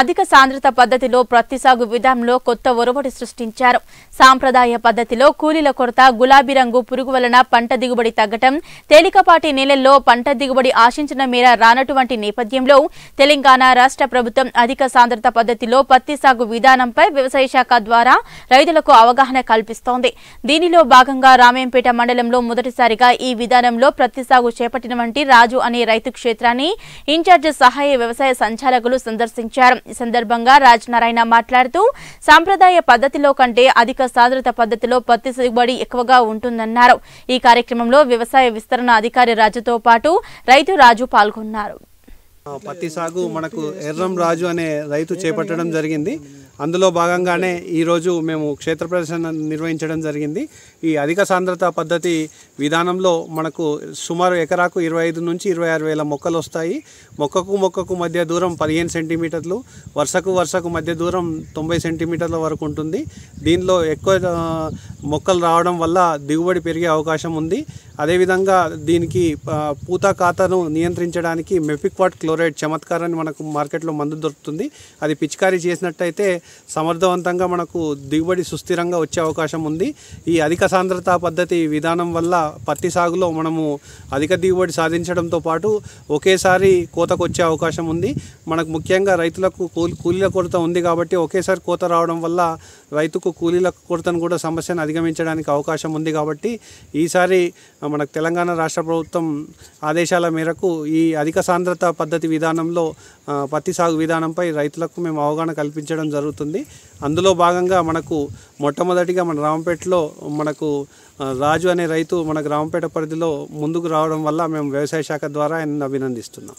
అధిక సాంద్రత పద్ధతిలో ప్రత్తి సాగు విధానంలో కొత్త ఒరవడి సృష్టించారు సాంప్రదాయ పద్ధతిలో కూలీల కొరత గులాబీ రంగు పురుగు వలన పంట దిగుబడి తగ్గటం తేలికపాటి నేలల్లో పంట దిగుబడి ఆశించిన మేర రానటువంటి నేపథ్యంలో తెలంగాణ రాష్ట్ర ప్రభుత్వం అధిక సాంద్రత పద్ధతిలో పత్తి సాగు విధానంపై వ్యవసాయ శాఖ ద్వారా రైతులకు అవగాహన కల్పిస్తోంది దీనిలో భాగంగా రామేంపేట మండలంలో మొదటిసారిగా ఈ విధానంలో ప్రత్తి సాగు చేపట్టిన వంటి రాజు అనే రైతు క్షేత్రాన్ని ఇన్ఛార్జ్ సహాయ వ్యవసాయ సంచాలకులు సందర్శించారు ఈ సందర్భంగా రాజ్ నారాయణ మాట్లాడుతూ సాంప్రదాయ పద్ధతిలో కంటే అధిక సాంద్రత పద్ధతిలో పత్తి దిగుబడి ఎక్కువగా ఉంటుందన్నారు ఈ కార్యక్రమంలో వ్యవసాయ విస్తరణ అధికారి రాజుతో పాటు రైతు రాజు పాల్గొన్నారు పత్తి సాగు మనకు ఎర్రం రాజు అనే రైతు చేపట్టడం జరిగింది అందులో భాగంగానే ఈరోజు మేము క్షేత్ర ప్రదర్శన నిర్వహించడం జరిగింది ఈ అధిక సాంద్రత పద్ధతి విధానంలో మనకు సుమారు ఎకరాకు ఇరవై ఐదు నుంచి ఇరవై ఆరు వేల మొక్కలు వస్తాయి మొక్కకు మొక్కకు మధ్య దూరం పదిహేను సెంటీమీటర్లు వరుసకు వరుసకు మధ్య దూరం తొంభై సెంటీమీటర్ల వరకు ఉంటుంది దీనిలో ఎక్కువ మొక్కలు రావడం వల్ల దిగుబడి పెరిగే అవకాశం ఉంది అదేవిధంగా దీనికి పూత ఖాతాను నియంత్రించడానికి మెఫిక్వాట్ క్లోరైడ్ చమత్కారాన్ని మనకు మార్కెట్లో మందు దొరుకుతుంది అది పిచికారీ చేసినట్టయితే సమర్థవంతంగా మనకు దిగుబడి సుస్థిరంగా వచ్చే అవకాశం ఉంది ఈ అధిక సాంద్రత పద్ధతి విధానం వల్ల పత్తి సాగులో మనము అధిక దిగుబడి సాధించడంతో పాటు ఒకేసారి కోతకు వచ్చే అవకాశం ఉంది మనకు ముఖ్యంగా రైతులకు కూలీల కొరత ఉంది కాబట్టి ఒకేసారి కోత రావడం వల్ల రైతుకు కూలీల కొరతను కూడా సమస్యను అధిగమించడానికి అవకాశం ఉంది కాబట్టి ఈసారి మనకు తెలంగాణ రాష్ట్ర ప్రభుత్వం ఆదేశాల మేరకు ఈ అధిక సాంద్రత పద్ధతి విధానంలో పత్తి సాగు విధానంపై రైతులకు మేము అవగాహన కల్పించడం జరుగుతుంది అందులో భాగంగా మనకు మొట్టమొదటిగా మన రామపేటలో మనకు రాజు అనే రైతు మన గ్రామపేట పరిధిలో ముందుకు రావడం వల్ల మేము వ్యవసాయ శాఖ ద్వారా ఆయన అభినందిస్తున్నాం